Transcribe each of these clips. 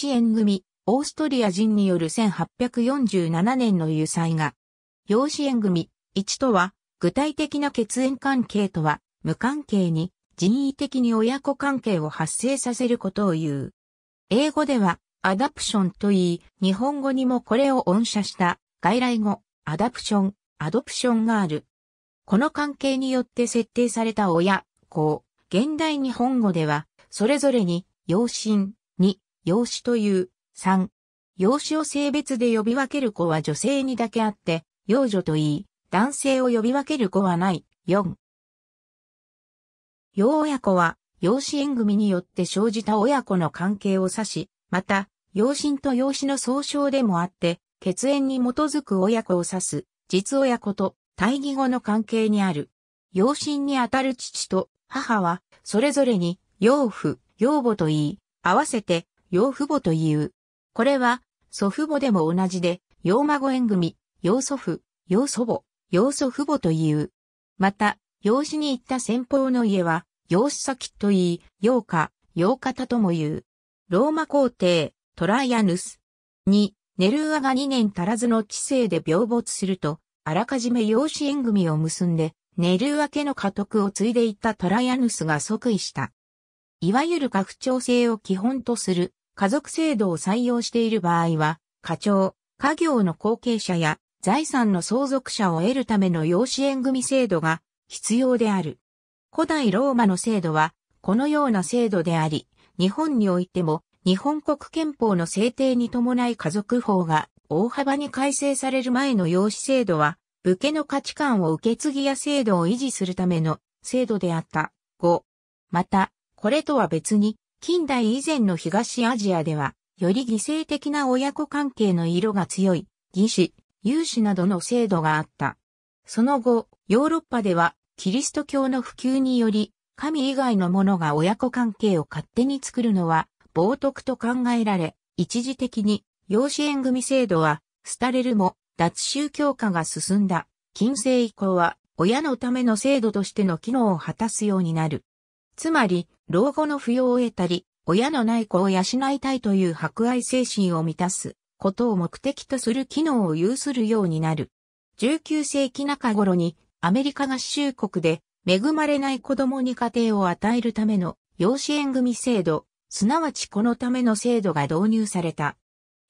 支援組、オーストリア人による1847年の油彩画。養子縁組、1とは、具体的な血縁関係とは、無関係に、人為的に親子関係を発生させることを言う。英語では、アダプションと言い、日本語にもこれを音写した、外来語、アダプション、アドプションがある。この関係によって設定された親、子、現代日本語では、それぞれに、養親、養子という。3、養子を性別で呼び分ける子は女性にだけあって、養女と言い、男性を呼び分ける子はない。4、養親子は、養子縁組によって生じた親子の関係を指し、また、養親と養子の総称でもあって、血縁に基づく親子を指す、実親子と対義語の関係にある。養親にあたる父と母は、それぞれに、養父、養母と言い、合わせて、養父母という。これは、祖父母でも同じで、養孫縁組、養祖父、養祖母、養祖父母という。また、養子に行った先方の家は、養子先と言い、養家、養方とも言う。ローマ皇帝、トライアヌス。に、ネルーアが2年足らずの知性で病没すると、あらかじめ養子縁組を結んで、ネルーア家の家督を継いでいたトライアヌスが即位した。いわゆる拡張長制を基本とする家族制度を採用している場合は、課長、家業の後継者や財産の相続者を得るための養子縁組制度が必要である。古代ローマの制度は、このような制度であり、日本においても、日本国憲法の制定に伴い家族法が大幅に改正される前の養子制度は、武家の価値観を受け継ぎや制度を維持するための制度であった。5。また、これとは別に、近代以前の東アジアでは、より犠牲的な親子関係の色が強い、義士、有志などの制度があった。その後、ヨーロッパでは、キリスト教の普及により、神以外のものが親子関係を勝手に作るのは、冒徳と考えられ、一時的に、養子縁組制度は、廃れるも、脱宗教化が進んだ。近世以降は、親のための制度としての機能を果たすようになる。つまり、老後の扶養を得たり、親のない子を養いたいという博愛精神を満たすことを目的とする機能を有するようになる。19世紀中頃にアメリカ合衆国で恵まれない子供に家庭を与えるための養子縁組制度、すなわちこのための制度が導入された。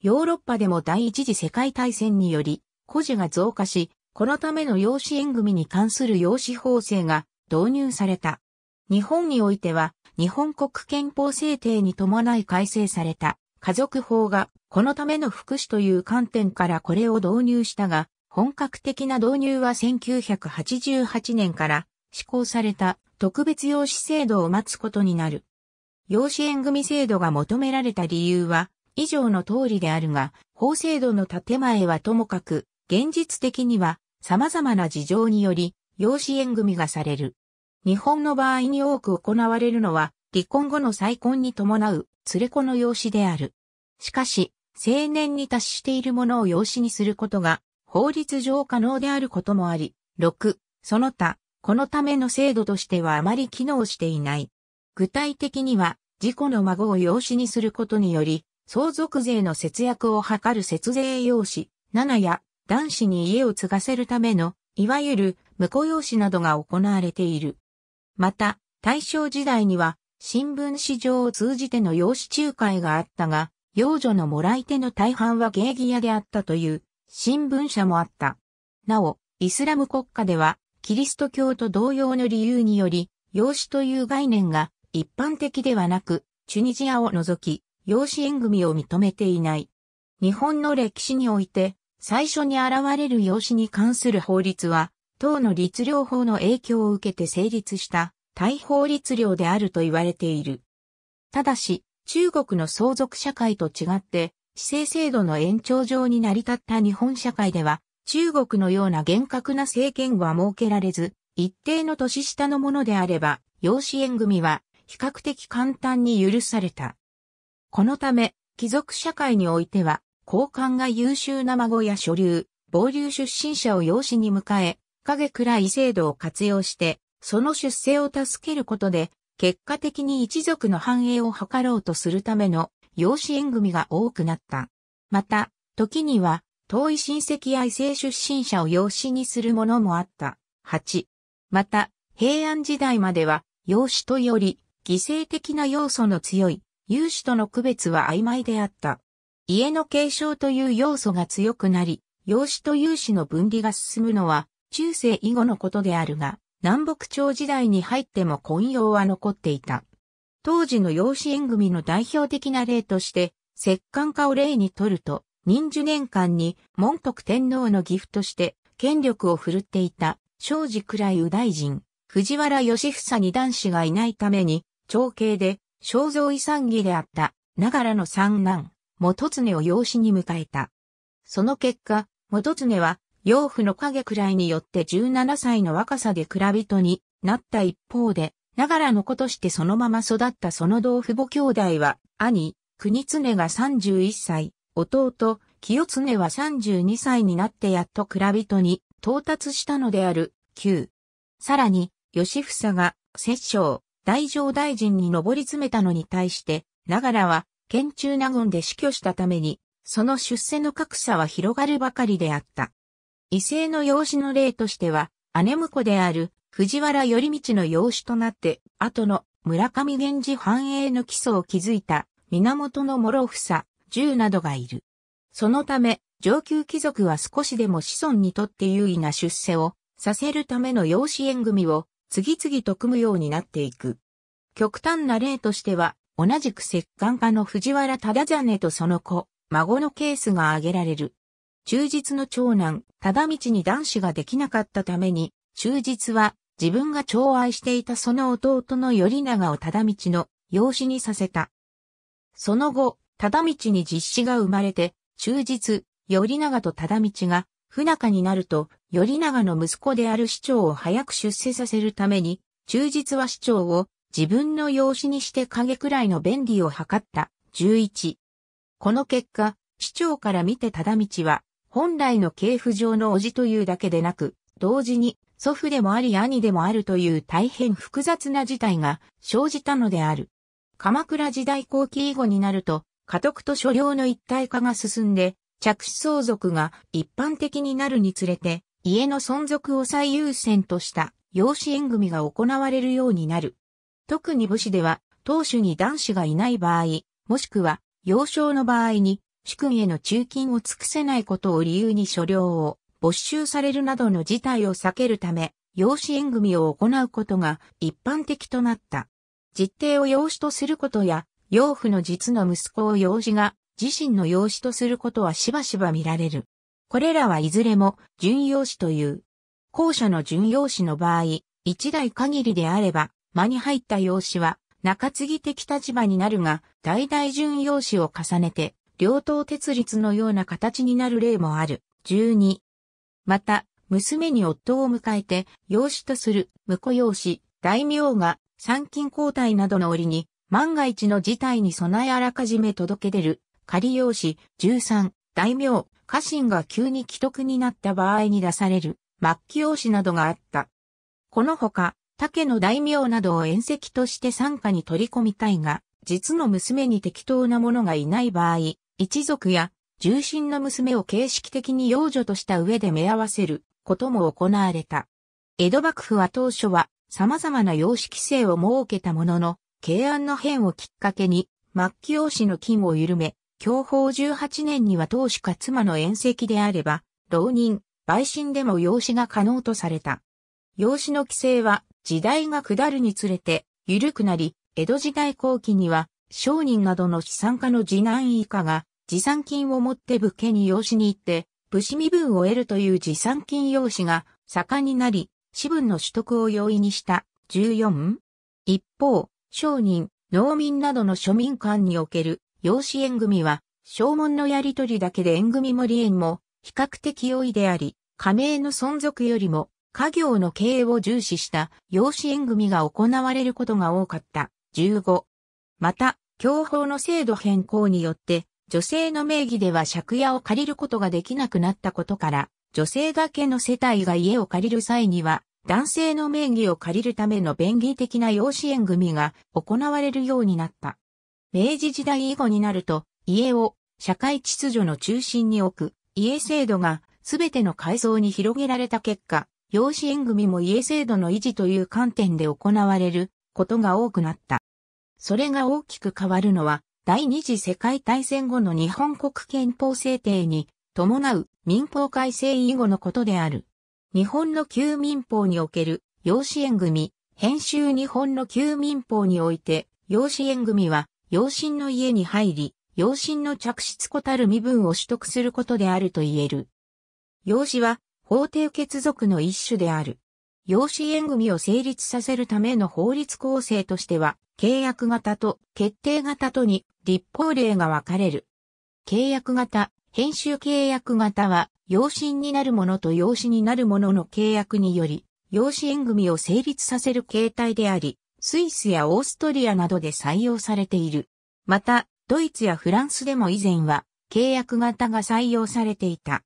ヨーロッパでも第一次世界大戦により、孤児が増加し、このための養子縁組に関する養子法制が導入された。日本においては、日本国憲法制定に伴い改正された家族法が、このための福祉という観点からこれを導入したが、本格的な導入は1988年から施行された特別養子制度を待つことになる。養子縁組制度が求められた理由は、以上の通りであるが、法制度の建前はともかく、現実的には様々な事情により、養子縁組がされる。日本の場合に多く行われるのは、離婚後の再婚に伴う、連れ子の養子である。しかし、青年に達している者を養子にすることが、法律上可能であることもあり、6、その他、このための制度としてはあまり機能していない。具体的には、自己の孫を養子にすることにより、相続税の節約を図る節税養子、7や男子に家を継がせるための、いわゆる婿養子などが行われている。また、大正時代には、新聞市場を通じての養子仲介があったが、養女のもらい手の大半は芸妓屋であったという新聞社もあった。なお、イスラム国家では、キリスト教と同様の理由により、養子という概念が一般的ではなく、チュニジアを除き、養子縁組を認めていない。日本の歴史において、最初に現れる養子に関する法律は、党の律令法の影響を受けて成立した大法律令であると言われている。ただし、中国の相続社会と違って、市政制度の延長上に成り立った日本社会では、中国のような厳格な政権は設けられず、一定の年下のものであれば、養子縁組は比較的簡単に許された。このため、貴族社会においては、高官が優秀な孫や所流、傍流出身者を養子に迎え、影くらい制度を活用して、その出世を助けることで、結果的に一族の繁栄を図ろうとするための養子縁組が多くなった。また、時には、遠い親戚や異性出身者を養子にするものもあった。8。また、平安時代までは、養子とより、犠牲的な要素の強い、有志との区別は曖昧であった。家の継承という要素が強くなり、養子と有志の分離が進むのは、中世以後のことであるが、南北朝時代に入っても混用は残っていた。当時の養子縁組の代表的な例として、摂関家を例にとると、忍寿年間に門徳天皇の義父として権力を振るっていた、庄司倉右大臣、藤原義房に男子がいないために、長兄で、肖像遺産儀であった、長良の三男、元常を養子に迎えた。その結果、元常は、養父の影くらいによって17歳の若さで蔵人になった一方で、ながらの子としてそのまま育ったその同父母兄弟は、兄、国常が31歳、弟、清常は32歳になってやっと蔵人に到達したのである、旧。さらに、吉房が、摂政、大乗大臣に上り詰めたのに対して、ながらは、県中納言で死去したために、その出世の格差は広がるばかりであった。異性の養子の例としては、姉婿である藤原頼道の養子となって、後の村上源氏繁栄の基礎を築いた源の諸房、銃などがいる。そのため、上級貴族は少しでも子孫にとって優位な出世をさせるための養子縁組を次々と組むようになっていく。極端な例としては、同じく摂関家の藤原忠真とその子、孫のケースが挙げられる。忠実の長男、ただ道に男子ができなかったために、忠実は自分が寵愛していたその弟の頼長を忠道の養子にさせた。その後、忠道に実子が生まれて、忠実、頼長と忠道が不仲になると、頼長の息子である市長を早く出世させるために、忠実は市長を自分の養子にして影くらいの便利を図った。11。この結果、市長から見て忠道は、本来の系譜上の叔父というだけでなく、同時に祖父でもあり兄でもあるという大変複雑な事態が生じたのである。鎌倉時代後期以後になると、家督と所領の一体化が進んで、着手相続が一般的になるにつれて、家の存続を最優先とした養子縁組が行われるようになる。特に武士では、当主に男子がいない場合、もしくは、幼少の場合に、主君への忠勤を尽くせないことを理由に所領を没収されるなどの事態を避けるため、養子縁組を行うことが一般的となった。実弟を養子とすることや、養父の実の息子を養子が自身の養子とすることはしばしば見られる。これらはいずれも準養子という。後者の準養子の場合、一代限りであれば、間に入った養子は中継ぎ的立場になるが、代々準養子を重ねて、両党鉄律のような形になる例もある。12。また、娘に夫を迎えて、養子とする、婿養子、大名が、参勤交代などの折に、万が一の事態に備えあらかじめ届け出る、仮養子、13、大名、家臣が急に既得になった場合に出される、末期養子などがあった。このほか、竹の大名などを縁石として参加に取り込みたいが、実の娘に適当なものがいない場合、一族や重臣の娘を形式的に養女とした上で目合わせることも行われた。江戸幕府は当初は様々な様式制を設けたものの、慶安の変をきっかけに、末期王子の金を緩め、享保18年には当主か妻の宴席であれば、浪人、陪身でも養子が可能とされた。養子の規制は時代が下るにつれて緩くなり、江戸時代後期には商人などの資産家の次男以下が持参金を持って武家に養子に行って、武士身分を得るという持参金養子が盛んになり、私分の取得を容易にした。14? 一方、商人、農民などの庶民間における養子縁組は、証文のやり取りだけで縁組も利縁も比較的容易であり、加盟の存続よりも家業の経営を重視した養子縁組が行われることが多かった。15。また、教法の制度変更によって女性の名義では借家を借りることができなくなったことから、女性だけの世帯が家を借りる際には、男性の名義を借りるための便宜的な養子縁組が行われるようになった。明治時代以後になると、家を社会秩序の中心に置く家制度が全ての改造に広げられた結果、養子縁組も家制度の維持という観点で行われることが多くなった。それが大きく変わるのは第二次世界大戦後の日本国憲法制定に伴う民法改正以後のことである。日本の旧民法における養子縁組、編集日本の旧民法において、養子縁組は養親の家に入り、養親の着室子たる身分を取得することであると言える。養子は法定血族の一種である。養子縁組を成立させるための法律構成としては、契約型と決定型とに立法令が分かれる。契約型、編集契約型は、養子になるものと養子になるものの契約により、養子縁組を成立させる形態であり、スイスやオーストリアなどで採用されている。また、ドイツやフランスでも以前は、契約型が採用されていた。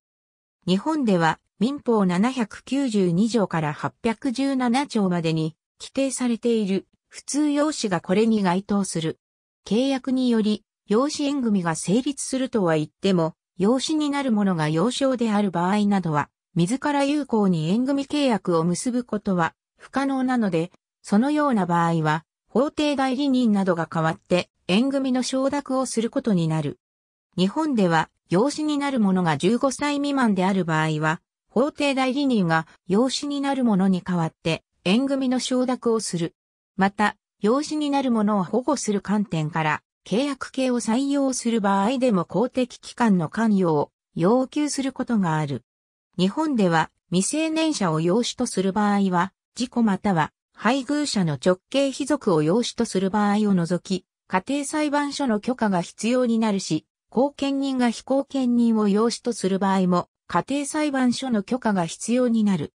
日本では、民法792条から817条までに規定されている普通養子がこれに該当する。契約により養子縁組が成立するとは言っても、養子になる者が幼少である場合などは、自ら有効に縁組契約を結ぶことは不可能なので、そのような場合は、法定代理人などが代わって縁組の承諾をすることになる。日本では、養子になる者が15歳未満である場合は、法廷代理人が養子になる者に代わって縁組の承諾をする。また、養子になる者を保護する観点から契約系を採用する場合でも公的機関の関与を要求することがある。日本では未成年者を養子とする場合は、事故または配偶者の直系被属を養子とする場合を除き、家庭裁判所の許可が必要になるし、後見人が非公見人を養子とする場合も家庭裁判所の許可が必要になる。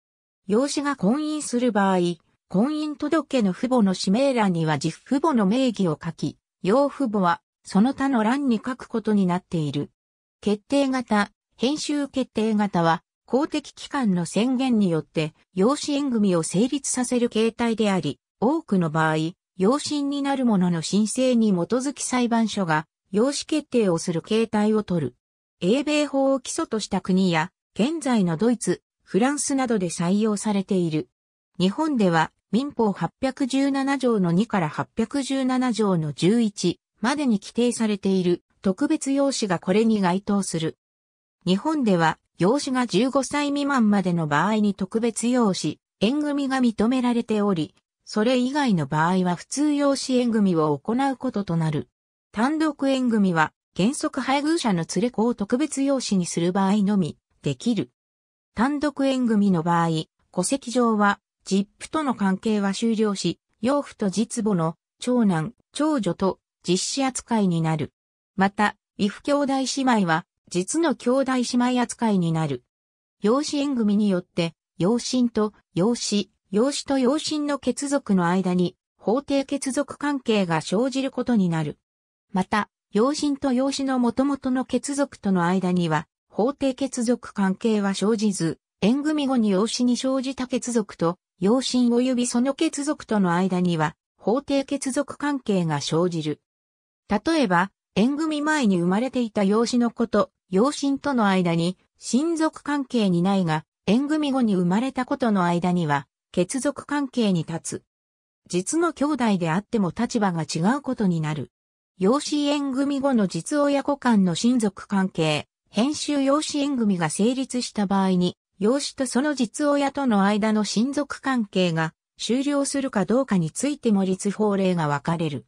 養子が婚姻する場合、婚姻届の父母の指名欄には実父母の名義を書き、養父母はその他の欄に書くことになっている。決定型、編集決定型は公的機関の宣言によって養子縁組を成立させる形態であり、多くの場合、養親になる者の申請に基づき裁判所が養子決定をする形態をとる。英米法を基礎とした国や、現在のドイツ、フランスなどで採用されている。日本では民法817条の2から817条の11までに規定されている特別用紙がこれに該当する。日本では用紙が15歳未満までの場合に特別用紙、縁組が認められており、それ以外の場合は普通用紙縁組を行うこととなる。単独縁組は原則配偶者の連れ子を特別養子にする場合のみ、できる。単独縁組の場合、戸籍上は、実父との関係は終了し、養父と実母の長男、長女と実子扱いになる。また、異父兄弟姉妹は、実の兄弟姉妹扱いになる。養子縁組によって、養親と養子、養子と養親の血族の間に、法定血族関係が生じることになる。また、養親と養子の元々の血族との間には、法定血族関係は生じず、縁組後に養子に生じた血族と、養親及びその血族との間には、法定血族関係が生じる。例えば、縁組前に生まれていた養子の子と、養親との間に、親族関係にないが、縁組後に生まれたことの間には、血族関係に立つ。実の兄弟であっても立場が違うことになる。養子縁組後の実親子間の親族関係、編集養子縁組が成立した場合に、養子とその実親との間の親族関係が終了するかどうかについても立法令が分かれる。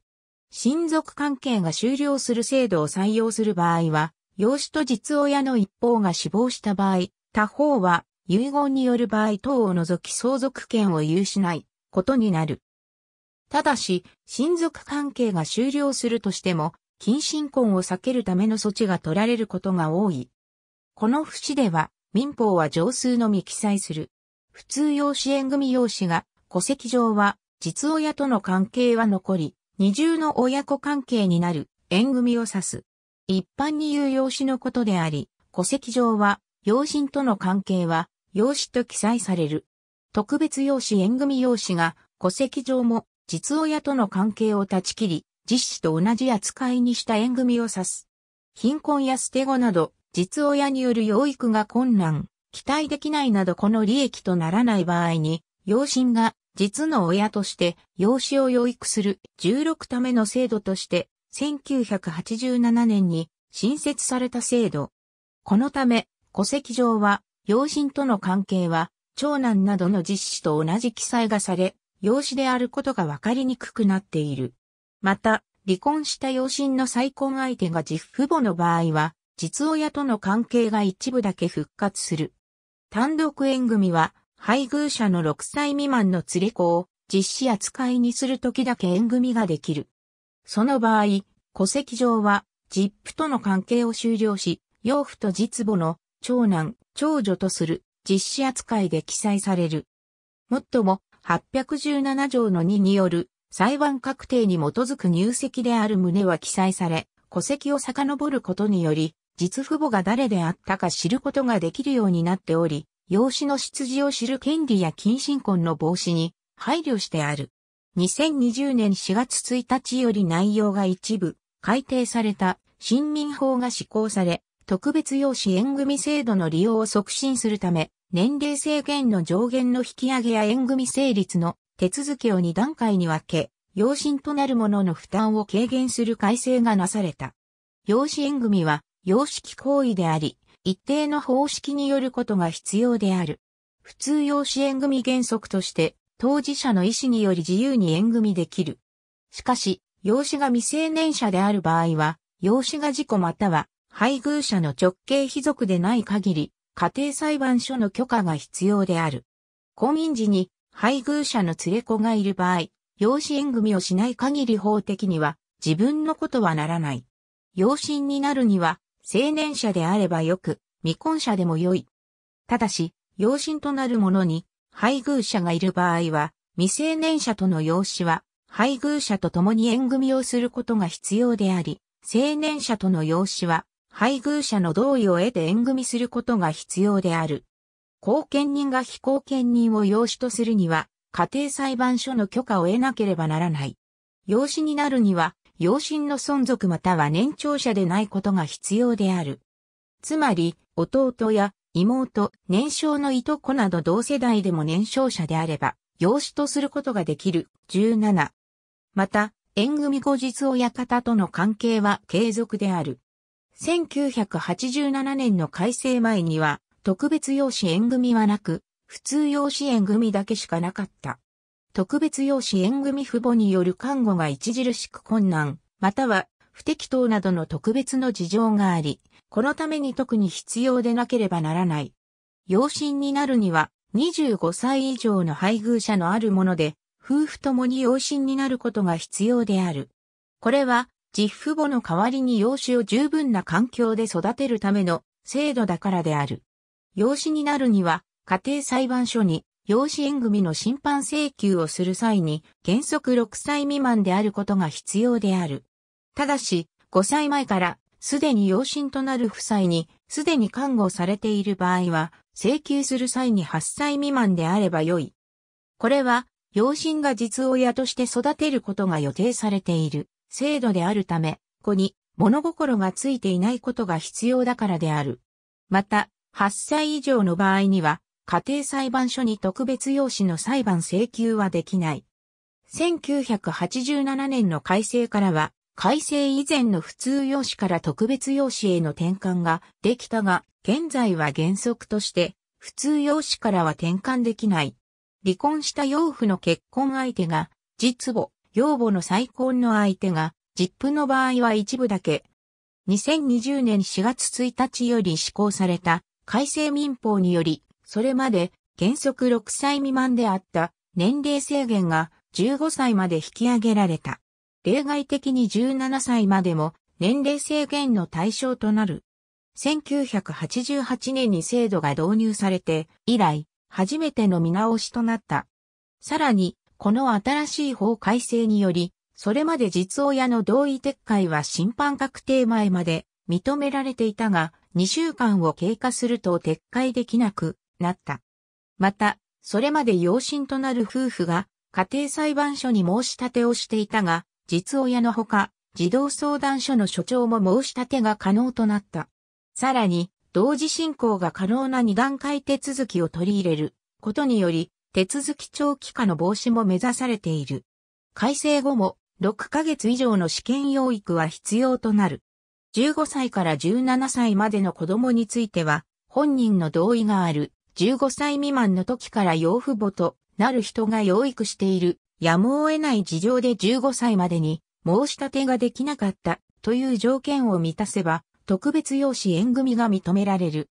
親族関係が終了する制度を採用する場合は、養子と実親の一方が死亡した場合、他方は遺言による場合等を除き相続権を有しないことになる。ただし、親族関係が終了するとしても、近親婚を避けるための措置が取られることが多い。この節では、民法は上数のみ記載する。普通養子縁組養子が、戸籍上は、実親との関係は残り、二重の親子関係になる、縁組を指す。一般に言う養子のことであり、戸籍上は、養親との関係は、養子と記載される。特別養子縁組養子が、戸籍上も実親との関係を断ち切り、実子と同じ扱いにした縁組を指す。貧困や捨て子など、実親による養育が困難、期待できないなどこの利益とならない場合に、養親が実の親として養子を養育する16ための制度として、1987年に新設された制度。このため、戸籍上は、養親との関係は、長男などの実子と同じ記載がされ、養子であることが分かりにくくなっている。また、離婚した養親の再婚相手が実父母の場合は、実親との関係が一部だけ復活する。単独縁組は、配偶者の6歳未満の連れ子を実施扱いにするときだけ縁組ができる。その場合、戸籍上は、実父との関係を終了し、養父と実母の長男、長女とする実施扱いで記載される。もっとも、817条の2による裁判確定に基づく入籍である旨は記載され、戸籍を遡ることにより、実父母が誰であったか知ることができるようになっており、養子の出自を知る権利や近親婚の防止に配慮してある。2020年4月1日より内容が一部改定された新民法が施行され、特別養子縁組制度の利用を促進するため、年齢制限の上限の引き上げや縁組成立の手続きを2段階に分け、養親となる者の負担を軽減する改正がなされた。養子縁組は、子式行為であり、一定の方式によることが必要である。普通養子縁組原則として、当事者の意思により自由に縁組できる。しかし、養子が未成年者である場合は、養子が事故または配偶者の直系貴族でない限り、家庭裁判所の許可が必要である。公民時に配偶者の連れ子がいる場合、養子縁組をしない限り法的には自分のことはならない。養親になるには、青年者であればよく、未婚者でもよい。ただし、養親となる者に、配偶者がいる場合は、未成年者との養子は、配偶者と共に縁組をすることが必要であり、青年者との養子は、配偶者の同意を得て縁組することが必要である。後見人が非後見人を養子とするには、家庭裁判所の許可を得なければならない。養子になるには、養親の存続または年長者でないことが必要である。つまり、弟や妹、年少のいとこなど同世代でも年少者であれば、養子とすることができる。17。また、縁組後日親方との関係は継続である。1987年の改正前には、特別養子縁組はなく、普通養子縁組だけしかなかった。特別養子縁組父母による看護が著しく困難、または不適当などの特別の事情があり、このために特に必要でなければならない。養親になるには、25歳以上の配偶者のあるもので、夫婦ともに養親になることが必要である。これは、実父母の代わりに養子を十分な環境で育てるための制度だからである。養子になるには、家庭裁判所に養子縁組の審判請求をする際に原則6歳未満であることが必要である。ただし、5歳前からすでに養親となる夫妻にすでに看護されている場合は請求する際に8歳未満であればよい。これは養親が実親として育てることが予定されている。制度であるため、子に物心がついていないことが必要だからである。また、8歳以上の場合には、家庭裁判所に特別用紙の裁判請求はできない。1987年の改正からは、改正以前の普通用紙から特別用紙への転換ができたが、現在は原則として、普通用紙からは転換できない。離婚した養父の結婚相手が、実母、養母の再婚の相手が、ジップの場合は一部だけ。2020年4月1日より施行された改正民法により、それまで原則6歳未満であった年齢制限が15歳まで引き上げられた。例外的に17歳までも年齢制限の対象となる。1988年に制度が導入されて以来、初めての見直しとなった。さらに、この新しい法改正により、それまで実親の同意撤回は審判確定前まで認められていたが、2週間を経過すると撤回できなくなった。また、それまで養親となる夫婦が家庭裁判所に申し立てをしていたが、実親のほか、児童相談所の所長も申し立てが可能となった。さらに、同時進行が可能な二段階手続きを取り入れることにより、手続き長期化の防止も目指されている。改正後も6ヶ月以上の試験養育は必要となる。15歳から17歳までの子供については、本人の同意がある、15歳未満の時から養父母となる人が養育している、やむを得ない事情で15歳までに申し立てができなかったという条件を満たせば、特別養子縁組が認められる。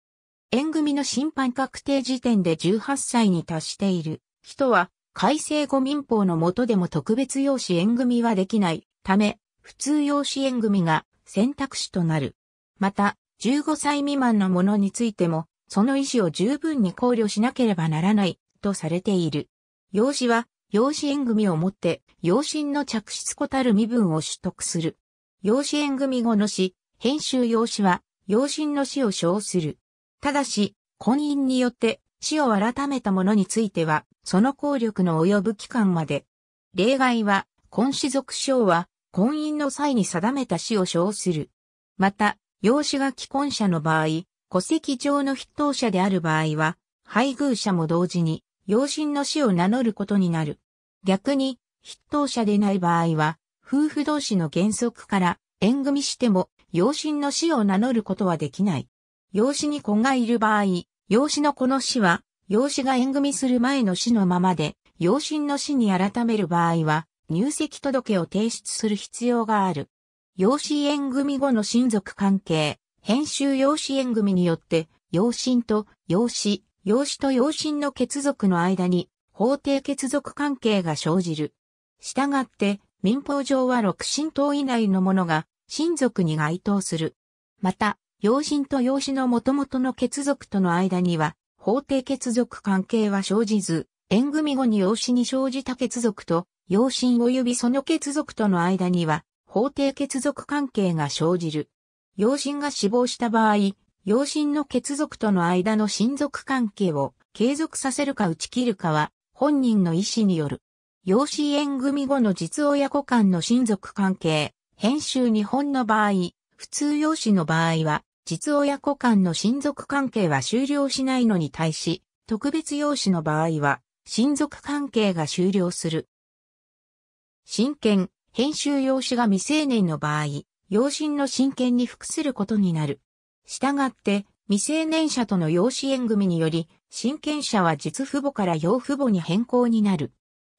縁組の審判確定時点で18歳に達している人は、改正後民法の下でも特別養子縁組はできないため、普通養子縁組が選択肢となる。また、15歳未満の者についても、その意思を十分に考慮しなければならないとされている。養子は、養子縁組をもって、養親の着出こたる身分を取得する。養子縁組後の死、編集養子は、養親の死を称する。ただし、婚姻によって死を改めた者については、その効力の及ぶ期間まで。例外は、婚子族章は、婚姻の際に定めた死を称する。また、養子が既婚者の場合、戸籍上の筆頭者である場合は、配偶者も同時に、養親の死を名乗ることになる。逆に、筆頭者でない場合は、夫婦同士の原則から、縁組しても、養親の死を名乗ることはできない。養子に子がいる場合、養子の子の死は、養子が縁組する前の死のままで、養親の死に改める場合は、入籍届を提出する必要がある。養子縁組後の親族関係、編集養子縁組によって、養親と養子、養子と養親の血族の間に、法定血族関係が生じる。したがって、民法上は六親等以内のものが、親族に該当する。また、養親と養子の元々の血族との間には、法定血族関係は生じず、縁組後に養子に生じた血族と、養親及びその血族との間には、法定血族関係が生じる。養親が死亡した場合、養親の血族との間の親族関係を継続させるか打ち切るかは、本人の意思による。養子縁組後の実親子間の親族関係、編集日本の場合、普通用紙の場合は、実親子間の親族関係は終了しないのに対し、特別用紙の場合は、親族関係が終了する。親権、編集用紙が未成年の場合、養親の親権に服することになる。したがって、未成年者との養子縁組により、親権者は実父母から養父母に変更になる。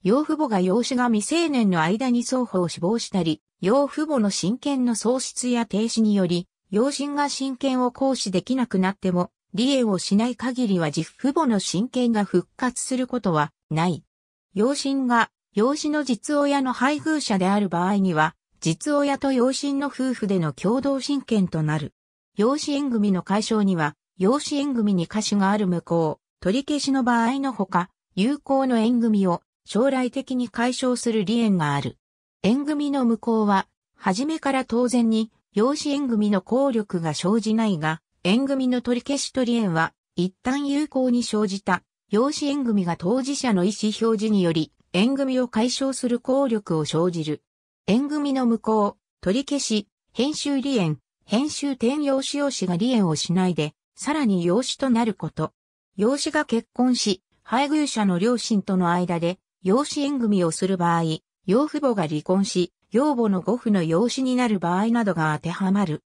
養父母が養子が未成年の間に双方死亡したり、養父母の親権の喪失や停止により、養親が親権を行使できなくなっても、利益をしない限りは実父母の親権が復活することはない。養親が養子の実親の配偶者である場合には、実親と養親の夫婦での共同親権となる。養子縁組の解消には、養子縁組に歌詞がある無効、取り消しの場合のほか、有効の縁組を将来的に解消する利縁がある。縁組の無効は、はじめから当然に、養子縁組の効力が生じないが、縁組の取り消し取り縁は、一旦有効に生じた、養子縁組が当事者の意思表示により、縁組を解消する効力を生じる。縁組の無効、取り消し、編集利縁、編集転用子用子が利縁をしないで、さらに養子となること。養子が結婚し、配偶者の両親との間で、養子縁組をする場合、養父母が離婚し、養母の護父の養子になる場合などが当てはまる。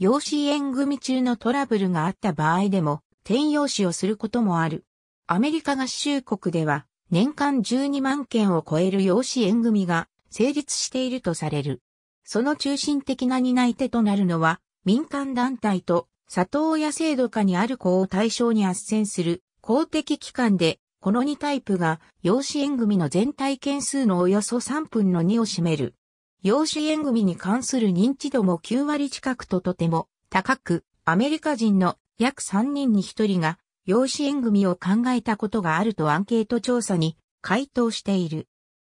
養子縁組中のトラブルがあった場合でも、転用子をすることもある。アメリカ合衆国では、年間12万件を超える養子縁組が成立しているとされる。その中心的な担い手となるのは、民間団体と里親制度下にある子を対象に斡旋する公的機関でこの2タイプが養子縁組の全体件数のおよそ3分の2を占める。養子縁組に関する認知度も9割近くととても高く、アメリカ人の約3人に1人が養子縁組を考えたことがあるとアンケート調査に回答している。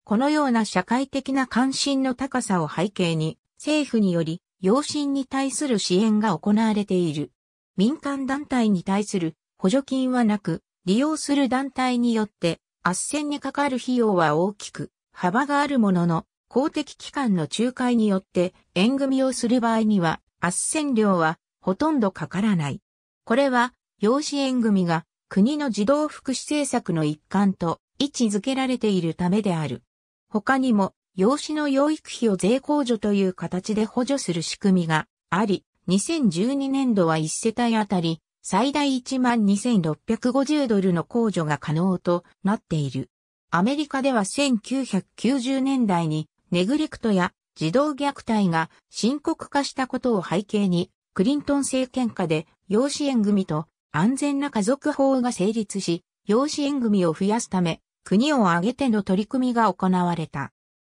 このような社会的な関心の高さを背景に、政府により養子に対する支援が行われている。民間団体に対する補助金はなく、利用する団体によって、斡旋にかかる費用は大きく、幅があるものの、公的機関の仲介によって縁組をする場合には、斡旋料はほとんどかからない。これは、養子縁組が国の児童福祉政策の一環と位置づけられているためである。他にも、養子の養育費を税控除という形で補助する仕組みがあり、2012年度は1世帯あたり最大12,650ドルの控除が可能となっている。アメリカでは1990年代にネグレクトや児童虐待が深刻化したことを背景に、クリントン政権下で養子縁組と安全な家族法が成立し、養子縁組を増やすため、国を挙げての取り組みが行われた。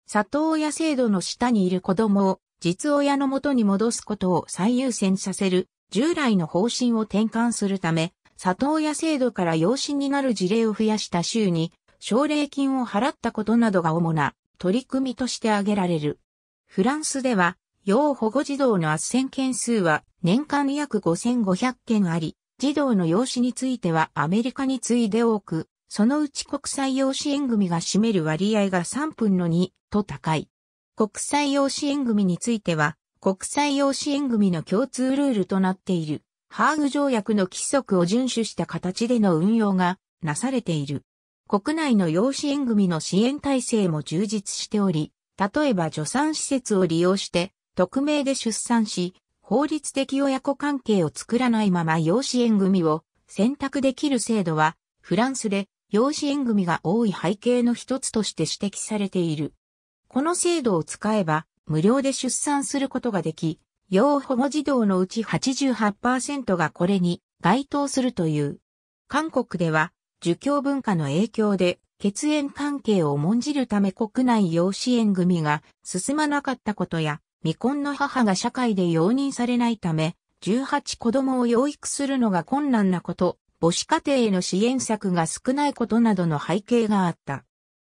里親制度の下にいる子供を実親の元に戻すことを最優先させる従来の方針を転換するため、里親制度から養子になる事例を増やした州に、奨励金を払ったことなどが主な取り組みとして挙げられる。フランスでは、要保護児童の圧旋件数は年間約5500件あり、児童の養子についてはアメリカに次いで多く、そのうち国際養子縁組が占める割合が3分の2と高い。国際養子縁組については、国際養子縁組の共通ルールとなっている、ハーグ条約の規則を遵守した形での運用がなされている。国内の養子縁組の支援体制も充実しており、例えば助産施設を利用して、匿名で出産し、法律的親子関係を作らないまま養子縁組を選択できる制度は、フランスで養子縁組が多い背景の一つとして指摘されている。この制度を使えば、無料で出産することができ、要保護児童のうち88%がこれに該当するという。韓国では、儒教文化の影響で、血縁関係を重んじるため国内養子縁組が進まなかったことや、未婚の母が社会で容認されないため、18子供を養育するのが困難なこと、母子家庭への支援策が少ないことなどの背景があった。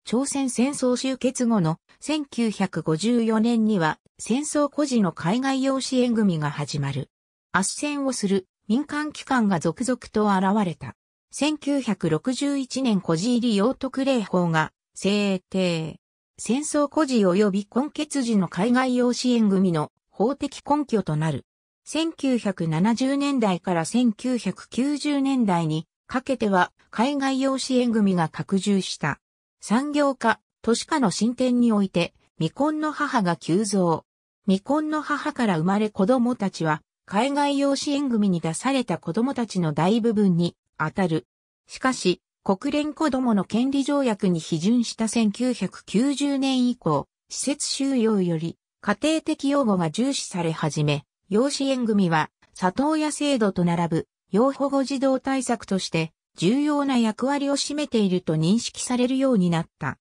朝鮮戦争終結後の1954年には戦争孤児の海外養子縁組が始まる。圧戦をする民間機関が続々と現れた。1961年孤児入り養徳例法が制定。戦争孤児及び根血児の海外養子縁組の法的根拠となる。1970年代から1990年代にかけては海外養子縁組が拡充した。産業化、都市化の進展において、未婚の母が急増。未婚の母から生まれ子供たちは、海外養子縁組に出された子供たちの大部分に当たる。しかし、国連子供の権利条約に批准した1990年以降、施設収容より家庭的養護が重視され始め、養子縁組は里親制度と並ぶ養保護児童対策として重要な役割を占めていると認識されるようになった。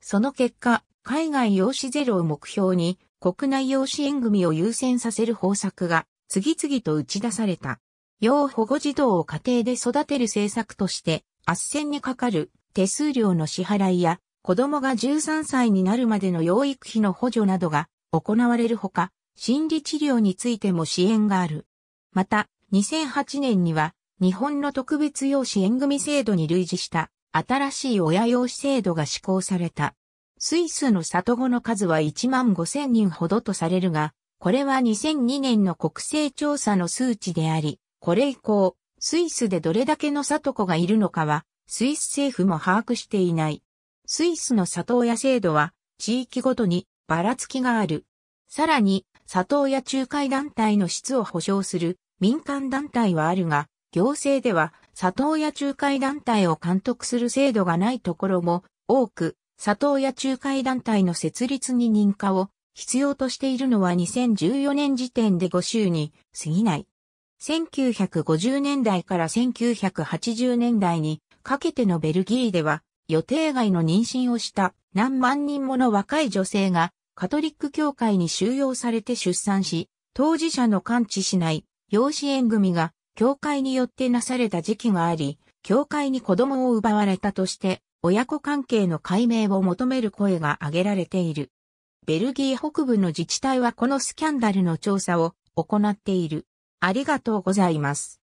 その結果、海外養子ゼロを目標に国内養子縁組を優先させる方策が次々と打ち出された。要保護児童を家庭で育てる政策として、圧線にかかる手数料の支払いや子供が13歳になるまでの養育費の補助などが行われるほか、心理治療についても支援がある。また、2008年には日本の特別養子縁組制度に類似した新しい親養子制度が施行された。スイスの里子の数は1万5千人ほどとされるが、これは2002年の国勢調査の数値であり、これ以降、スイスでどれだけの里子がいるのかは、スイス政府も把握していない。スイスの里親制度は、地域ごとにばらつきがある。さらに、里親仲介団体の質を保障する民間団体はあるが、行政では里親仲介団体を監督する制度がないところも多く、里親仲介団体の設立に認可を必要としているのは2014年時点で5州に過ぎない。1950年代から1980年代にかけてのベルギーでは予定外の妊娠をした何万人もの若い女性がカトリック教会に収容されて出産し、当事者の感知しない養子縁組が教会によってなされた時期があり、教会に子供を奪われたとして、親子関係の解明を求める声が挙げられている。ベルギー北部の自治体はこのスキャンダルの調査を行っている。ありがとうございます。